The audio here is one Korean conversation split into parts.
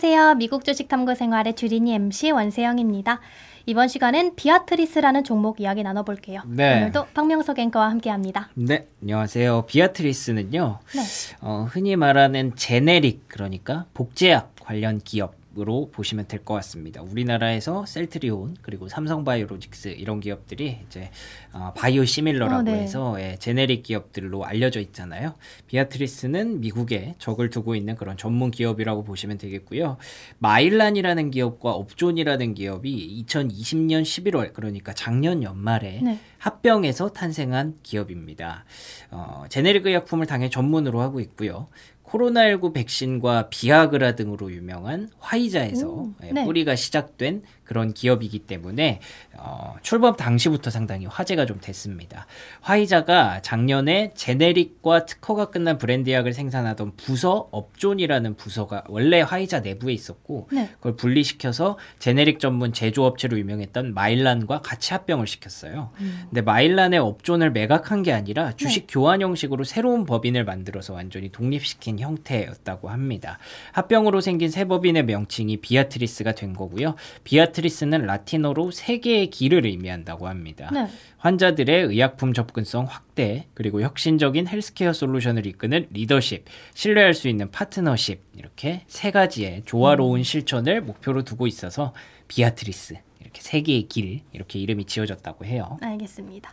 안녕하세요. 미국 주식 탐구 생활의 주린이 MC 원세영입니다. 이번 시간은 비아트리스라는 종목 이야기 나눠볼게요. 네. 오늘도 박명석 앵커와 함께합니다. 네, 안녕하세요. 비아트리스는요, 네. 어, 흔히 말하는 제네릭 그러니까 복제약 관련 기업 기업으로 보시면 될 것 같습니다. 우리나라에서 셀트리온 그리고 삼성바이오로직스 이런 기업들이 이제 어, 바이오 시밀러라고 어, 네. 해서 예, 제네릭 기업들로 알려져 있잖아요. 비아트리스는 미국에 적을 두고 있는 그런 전문 기업이라고 보시면 되겠고요. 마일란이라는 기업과 업존이라는 기업이 2020년 11월 그러니까 작년 연말에 네. 합병해서 탄생한 기업입니다. 어, 제네릭 의약품을 당연히 전문으로 하고 있고요. 코로나19 백신과 비아그라 등으로 유명한 화이자에서 음, 예, 네. 뿌리가 시작된 그런 기업이기 때문에 어, 출범 당시부터 상당히 화제가 좀 됐습니다. 화이자가 작년에 제네릭과 특허가 끝난 브랜드 약을 생산하던 부서 업존이라는 부서가 원래 화이자 내부에 있었고 네. 그걸 분리시켜서 제네릭 전문 제조업체로 유명했던 마일란과 같이 합병을 시켰어요. 음. 근데 마일란의 업존을 매각한 게 아니라 네. 주식 네. 교환 형식으로 새로운 법인을 만들어서 완전히 독립시킨 형태였다고 합니다. 합병으로 생긴 새 법인의 명칭이 비아트리스가 된 거고요. 비아트 마트리스는 라틴어로 세계의 길을 의미한다고 합니다. 네. 환자들의 의약품 접근성 확대, 그리고 혁신적인 헬스케어 솔루션을 이끄는 리더십, 신뢰할 수 있는 파트너십 이렇게 세 가지의 조화로운 음. 실천을 목표로 두고 있어서 비아트리스 이렇게 세계의길 이렇게 이름이 지어졌다고 해요. 알겠습니다.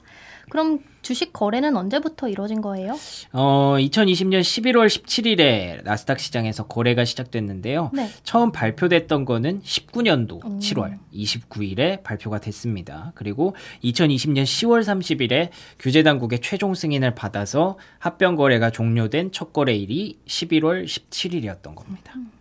그럼 주식 거래는 언제부터 이루어진 거예요? 어, 2020년 11월 17일에 나스닥 시장에서 거래가 시작됐는데요. 네. 처음 발표됐던 거는 19년도 음. 7월 29일에 발표가 됐습니다. 그리고 2020년 10월 30일에 규제 당국의 최종 승인을 받아서 합병 거래가 종료된 첫 거래일이 11월 17일이었던 겁니다. 음.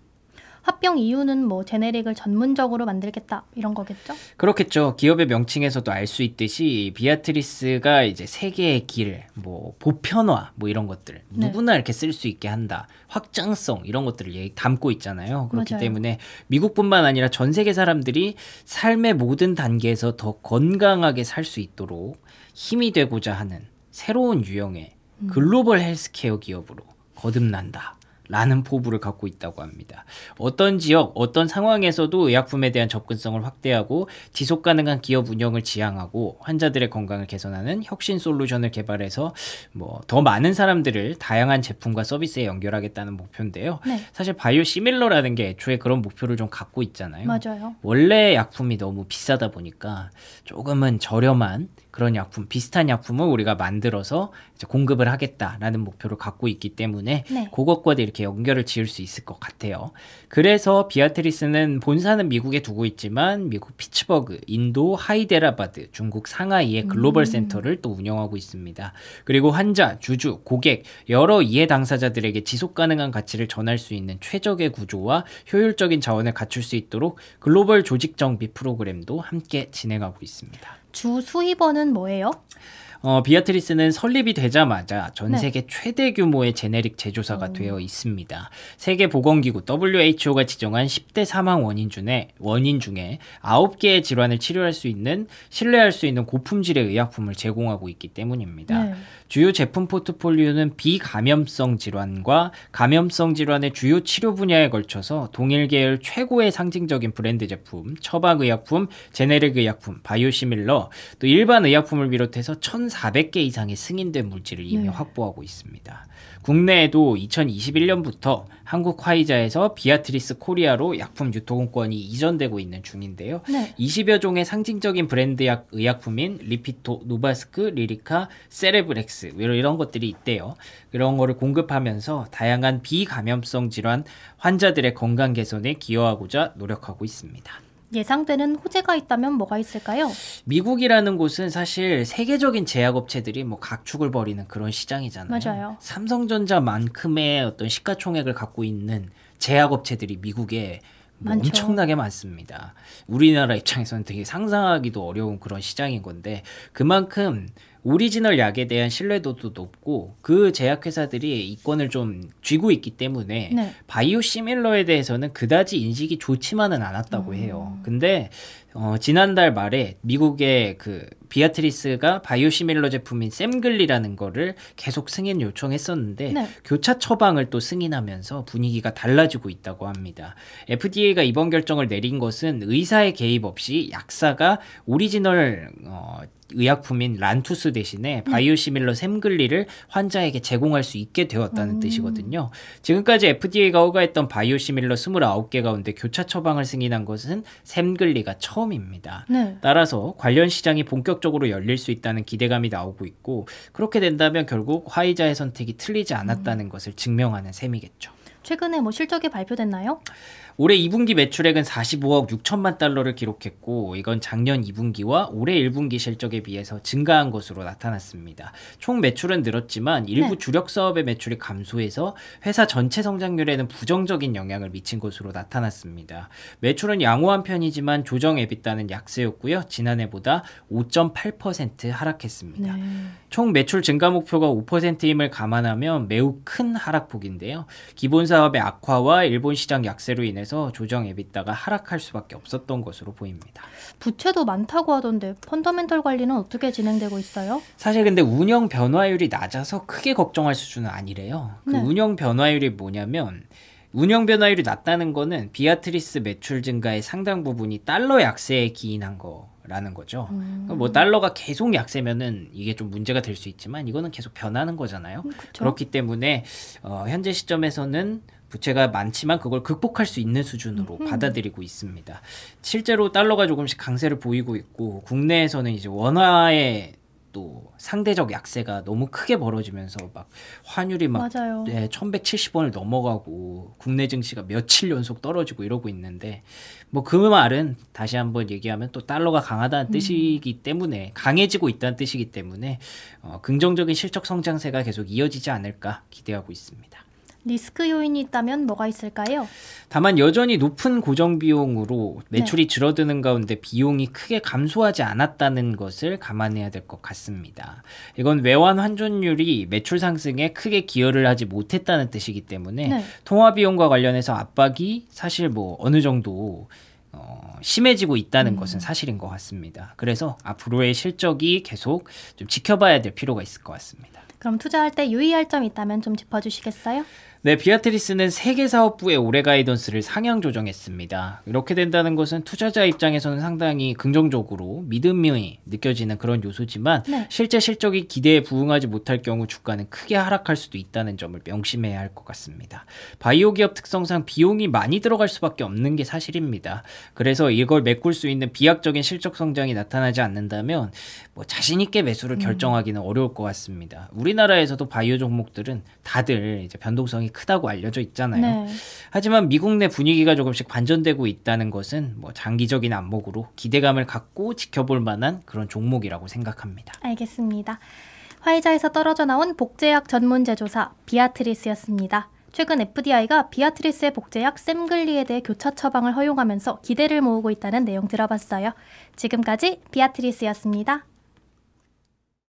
합병 이유는 뭐 제네릭을 전문적으로 만들겠다 이런 거겠죠? 그렇겠죠. 기업의 명칭에서도 알 수 있듯이 비아트리스가 이제 세계의 길, 뭐 보편화 뭐 이런 것들 네. 누구나 이렇게 쓸 수 있게 한다. 확장성 이런 것들을 담고 있잖아요. 그렇기 맞아요. 때문에 미국뿐만 아니라 전 세계 사람들이 삶의 모든 단계에서 더 건강하게 살 수 있도록 힘이 되고자 하는 새로운 유형의 음. 글로벌 헬스케어 기업으로 거듭난다. 라는 포부를 갖고 있다고 합니다. 어떤 지역, 어떤 상황에서도 의약품에 대한 접근성을 확대하고 지속 가능한 기업 운영을 지향하고 환자들의 건강을 개선하는 혁신 솔루션을 개발해서 뭐 더 많은 사람들을 다양한 제품과 서비스에 연결하겠다는 목표인데요. 네. 사실 바이오 시밀러라는 게 애초에 그런 목표를 좀 갖고 있잖아요. 맞아요. 원래 약품이 너무 비싸다 보니까 조금은 저렴한 그런 약품 비슷한 약품을 우리가 만들어서 공급을 하겠다라는 목표를 갖고 있기 때문에 네. 그것과도 이렇게 연결을 지을 수 있을 것 같아요. 그래서 비아트리스는 본사는 미국에 두고 있지만 미국 피츠버그, 인도 하이데라바드, 중국 상하이의 글로벌 음. 센터를 또 운영하고 있습니다. 그리고 환자, 주주, 고객 여러 이해 당사자들에게 지속 가능한 가치를 전할 수 있는 최적의 구조와 효율적인 자원을 갖출 수 있도록 글로벌 조직 정비 프로그램도 함께 진행하고 있습니다. 주 수입원은 뭐예요? 어, 비아트리스는 설립이 되자마자 전 네. 세계 네. 최대 규모의 제네릭 제조사가 오. 되어 있습니다. 세계보건기구 WHO가 지정한 10대 사망 원인 중에 원인 중에 9개의 질환을 치료할 수 있는 신뢰할 수 있는 고품질의 의약품을 제공하고 있기 때문입니다. 네. 주요 제품 포트폴리오는 비감염성 질환과 감염성 질환의 주요 치료 분야에 걸쳐서 동일 계열 최고의 상징적인 브랜드 제품, 처방의약품, 제네릭 의약품, 바이오시밀러, 또 일반 의약품을 비롯해서 1,400개 이상의 승인된 물질을 이미 네. 확보하고 있습니다. 국내에도 2021년부터 한국 화이자에서 비아트리스 코리아로 약품 유통권이 이전되고 있는 중인데요. 네. 20여 종의 상징적인 브랜드 약 의약품인 리피토, 노바스크, 리리카, 세레브렉스 뭐 이런 것들이 있대요. 이런 거를 공급하면서 다양한 비감염성 질환 환자들의 건강 개선에 기여하고자 노력하고 있습니다. 예상되는 호재가 있다면 뭐가 있을까요? 미국이라는 곳은 사실 세계적인 제약업체들이 뭐 각축을 벌이는 그런 시장이잖아요. 맞아요. 삼성전자만큼의 어떤 시가총액을 갖고 있는 제약업체들이 미국에 뭐 엄청나게 많습니다. 우리나라 입장에서는 되게 상상하기도 어려운 그런 시장인 건데 그만큼 오리지널 약에 대한 신뢰도도 높고 그 제약회사들이 이권을 좀 쥐고 있기 때문에 네. 바이오 시밀러에 대해서는 그다지 인식이 좋지만은 않았다고 음. 해요. 근데 어, 지난달 말에 미국의 그 비아트리스가 바이오 시밀러 제품인 샘글리라는 거를 계속 승인 요청했었는데 네. 교차 처방을 또 승인하면서 분위기가 달라지고 있다고 합니다. FDA가 이번 결정을 내린 것은 의사의 개입 없이 약사가 오리지널 어, 의약품인 란투스 대신에 음. 바이오시밀러 샘글리를 환자에게 제공할 수 있게 되었다는 음. 뜻이거든요. 지금까지 FDA가 허가했던 바이오시밀러 29개 가운데 교차 처방을 승인한 것은 샘글리가 처음입니다. 네. 따라서 관련 시장이 본격적으로 열릴 수 있다는 기대감이 나오고 있고 그렇게 된다면 결국 화이자의 선택이 틀리지 않았다는 음. 것을 증명하는 셈이겠죠. 최근에 뭐 실적이 발표됐나요? 올해 2분기 매출액은 45억 6천만 달러를 기록했고 이건 작년 2분기와 올해 1분기 실적에 비해서 증가한 것으로 나타났습니다. 총 매출은 늘었지만 일부 네. 주력 사업의 매출이 감소해서 회사 전체 성장률에는 부정적인 영향을 미친 것으로 나타났습니다. 매출은 양호한 편이지만 조정 에비따는 약세였고요. 지난해보다 5.8% 하락했습니다. 네. 총 매출 증가 목표가 5%임을 감안하면 매우 큰 하락폭인데요. 기본 사업의 악화와 일본 시장 약세로 인해서 조정 에비따가 하락할 수밖에 없었던 것으로 보입니다. 부채도 많다고 하던데 펀더멘털 관리는 어떻게 진행되고 있어요? 사실 근데 운영 변화율이 낮아서 크게 걱정할 수준은 아니래요. 그 네. 운영 변화율이 뭐냐면 운영 변화율이 낮다는 거는 비아트리스 매출 증가의 상당 부분이 달러 약세에 기인한 거 라는 거죠. 음. 그러니까 뭐 달러가 계속 약세면은 이게 좀 문제가 될 수 있지만 이거는 계속 변하는 거잖아요. 음, 그렇기 때문에 어, 현재 시점에서는 부채가 많지만 그걸 극복할 수 있는 수준으로 음. 받아들이고 있습니다. 실제로 달러가 조금씩 강세를 보이고 있고 국내에서는 이제 원화의 또 상대적 약세가 너무 크게 벌어지면서 막 환율이 막 맞아요. 네, 1170원을 넘어가고 국내 증시가 며칠 연속 떨어지고 이러고 있는데 뭐그 말은 다시 한번 얘기하면 또 달러가 강하다는 음. 뜻이기 때문에 강해지고 있다는 뜻이기 때문에 어, 긍정적인 실적 성장세가 계속 이어지지 않을까 기대하고 있습니다. 리스크 요인이 있다면 뭐가 있을까요? 다만 여전히 높은 고정 비용으로 매출이 네. 줄어드는 가운데 비용이 크게 감소하지 않았다는 것을 감안해야 될 것 같습니다. 이건 외환 환전율이 매출 상승에 크게 기여를 하지 못했다는 뜻이기 때문에 네. 통화 비용과 관련해서 압박이 사실 뭐 어느 정도 어, 심해지고 있다는 음. 것은 사실인 것 같습니다. 그래서 앞으로의 실적이 계속 좀 지켜봐야 될 필요가 있을 것 같습니다. 그럼 투자할 때 유의할 점 있다면 좀 짚어주시겠어요? 네, 비아트리스는 세계 사업부의 올해 가이던스를 상향 조정했습니다. 이렇게 된다는 것은 투자자 입장에서는 상당히 긍정적으로 믿음이 느껴지는 그런 요소지만 네. 실제 실적이 기대에 부응하지 못할 경우 주가는 크게 하락할 수도 있다는 점을 명심해야 할 것 같습니다. 바이오 기업 특성상 비용이 많이 들어갈 수밖에 없는 게 사실입니다. 그래서 이걸 메꿀 수 있는 비약적인 실적 성장이 나타나지 않는다면 뭐 자신 있게 매수를 음. 결정하기는 음. 어려울 것 같습니다. 우리나라에서도 바이오 종목들은 다들 이제 변동성이 크다고 알려져 있잖아요. 네. 하지만 미국 내 분위기가 조금씩 반전되고 있다는 것은 뭐 장기적인 안목으로 기대감을 갖고 지켜볼 만한 그런 종목이라고 생각합니다. 알겠습니다. 화이자에서 떨어져 나온 복제약 전문 제조사 비아트리스였습니다. 최근 FDI가 비아트리스의 복제약 샘글리에 대해 교차 처방을 허용하면서 기대를 모으고 있다는 내용 들어봤어요. 지금까지 비아트리스였습니다.